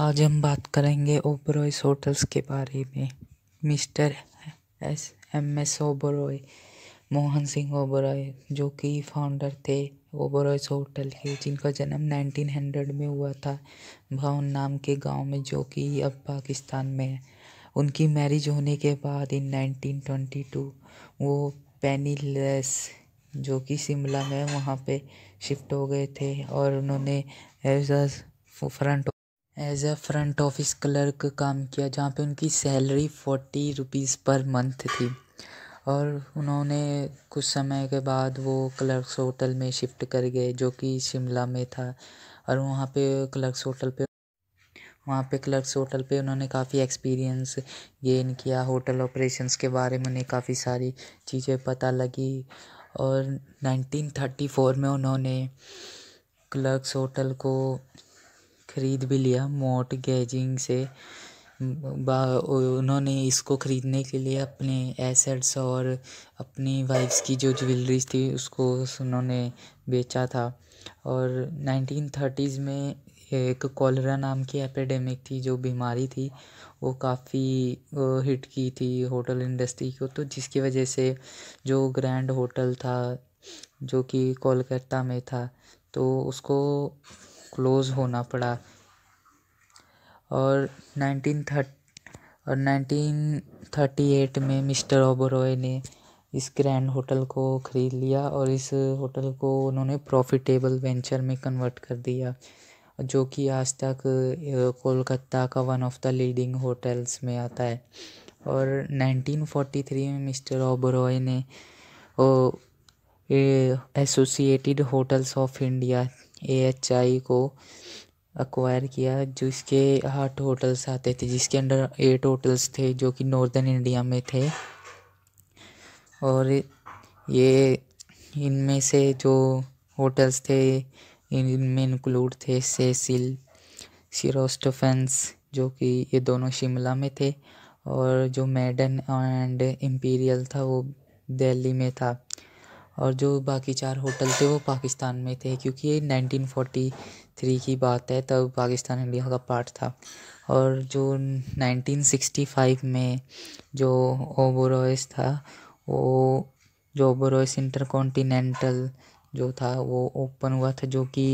आज हम बात करेंगे ओबरॉयस होटल्स के बारे में mister S M S Oberoi Mohan Singh Oberoi जो कि फाउंडर थे ओबरॉयस होटल के जिनका जन्म 1900 में हुआ था भवन नाम के गांव में जो कि अब पाकिस्तान में है उनकी मैरिज होने के बाद इन 1922 वो पेनीलेस जो कि शिमला में वहाँ पे शिफ्ट हो गए थे और उन्होंने front as a front office clerk काम किया जहाँ पे उनकी salary forty rupees per month थी और उन्होंने कुछ समय के बाद वो क्लर्क्स होटल में शिफ्ट कर गए जो कि शिमला में था और वहाँ पे क्लर्क्स होटल पे वहाँ पे क्लर्क्स होटल पे उन्होंने काफ़ी एक्सपीरियंस गेन किया होटल ऑपरेशंस के बारे में उन्हें काफ़ी सारी चीज़ें पता लगी और 1934 में उन्होंने क्लर्क्स होटल को खरीद भी लिया मोट गेजिंग से उन्होंने इसको ख़रीदने के लिए अपने एसेट्स और अपनी वाइफ्स की जो ज्वेलरीज थी उसको उन्होंने बेचा था और नाइनटीन थर्टीज़ में एक कॉलरा नाम की एपिडेमिक थी जो बीमारी थी वो काफ़ी हिट की थी होटल इंडस्ट्री को तो जिसकी वजह से जो ग्रैंड होटल था जो कि कोलकाता में था तो उसको क्लोज़ होना पड़ा और नाइनटीन थर्ट और नाइनटीन थर्टी एट में मिस्टर ओबरॉय ने इस ग्रैंड होटल को ख़रीद लिया और इस होटल को उन्होंने प्रॉफिटेबल वेंचर में कन्वर्ट कर दिया जो कि आज तक कोलकाता का one of the leading hotels में आता है और 1943 में मिस्टर ओबरॉय ने associated hotels of India A H I को अक्वायर किया जिसके आठ होटल्स आते थे जिसके अंडर एट होटल्स थे जो कि नॉर्दर्न इंडिया में थे और ये इनमें से जो होटल्स थे इनमें इंक्लूड थे सेसिल सिरोस्टोफेंस जो कि ये दोनों शिमला में थे और जो मेडन एंड इम्पीरियल था वो दिल्ली में था और जो बाकी चार होटल थे वो पाकिस्तान में थे क्योंकि ये नाइनटीन फोर्टी थ्री की बात है तब पाकिस्तान इंडिया का पार्ट था और जो नाइनटीन सिक्सटी फाइव में जो ओबोरॉयस था वो जो ओबोरॉयस कॉन्टीनेंटल जो था वो ओपन हुआ था जो कि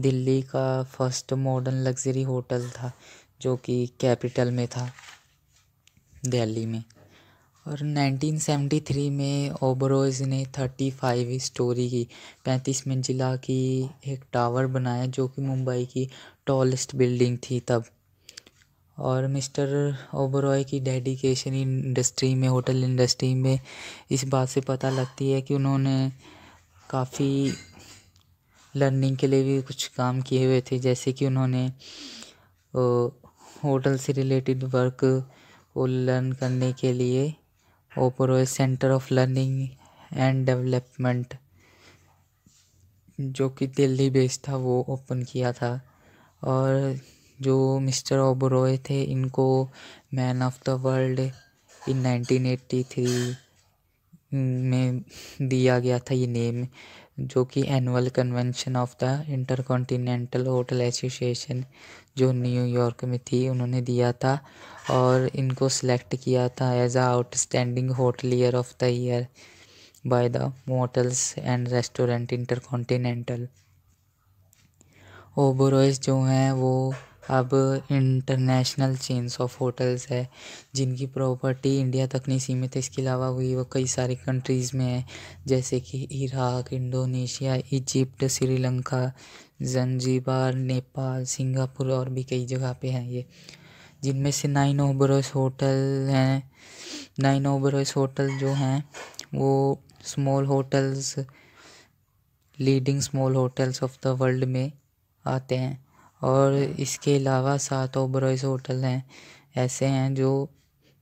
दिल्ली का फर्स्ट मॉडर्न लग्जरी होटल था जो कि कैपिटल में था दिल्ली में और 1973 में ओबरोज ने 35 स्टोरी की पैंतीस मंजिला की एक टावर बनाया जो कि मुंबई की टॉलेस्ट बिल्डिंग थी तब और मिस्टर ओबरॉय की डेडिकेशन इंडस्ट्री में होटल इंडस्ट्री में इस बात से पता लगती है कि उन्होंने काफ़ी लर्निंग के लिए भी कुछ काम किए हुए थे जैसे कि उन्होंने होटल से रिलेटेड वर्क को लर्न करने के लिए Oberoi centre of learning and development जो कि दिल्ली बेस्ड था वो ओपन किया था और जो मिस्टर ओबरॉय थे इनको man of the world in 1983 में दिया गया था ये नेम जो कि annual convention of the intercontinental hotel association जो न्यूयॉर्क में थी उन्होंने दिया था और इनको सिलेक्ट किया था as a outstanding hotel year of the year by the motels and restaurant intercontinental Oberois जो हैं वो अब इंटरनेशनल चेन्स ऑफ होटल्स है जिनकी प्रॉपर्टी इंडिया तक नहीं सीमित है इसके अलावा हुई वो कई सारी कंट्रीज़ में है जैसे कि Iraq Indonesia Egypt Sri Lanka Zanzibar Nepal Singapore और भी कई जगह पे हैं ये जिनमें से नाइन ओबरस होटल हैं नाइन ओबरस होटल जो हैं वो small hotels leading small hotels of the world में आते हैं और इसके अलावा सात ओबरॉयज़ होटल हैं ऐसे हैं जो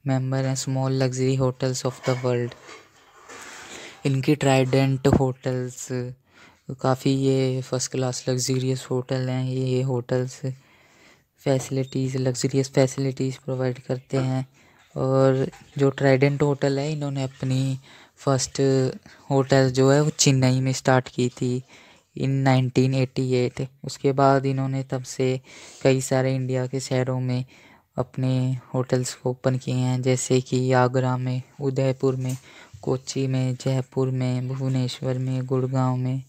मेंबर हैं small luxury hotels of the world इनकी ट्राइडेंट होटल्स काफ़ी ये फर्स्ट क्लास लग्जरियस होटल हैं ये hotels facilities luxurious facilities provide करते हैं और जो ट्राइडेंट होटल है इन्होंने अपनी फ़र्स्ट होटल जो है वो चेन्नई में स्टार्ट की थी इन 1988 उसके बाद इन्होंने तब से कई सारे इंडिया के शहरों में अपने होटल्स को ओपन किए हैं जैसे कि आगरा में उदयपुर में कोची में जयपुर में भुवनेश्वर में गुड़गांव में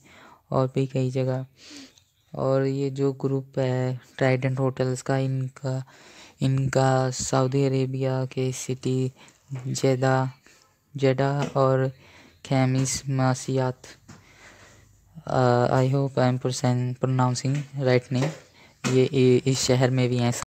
और भी कई जगह और ये जो ग्रुप है ट्राइडेंट होटल्स का इनका इनका सऊदी अरेबिया के सिटी जेदा जेडा और Khamis Mushait I hope I am pronouncing right name ये इस शहर में भी हैं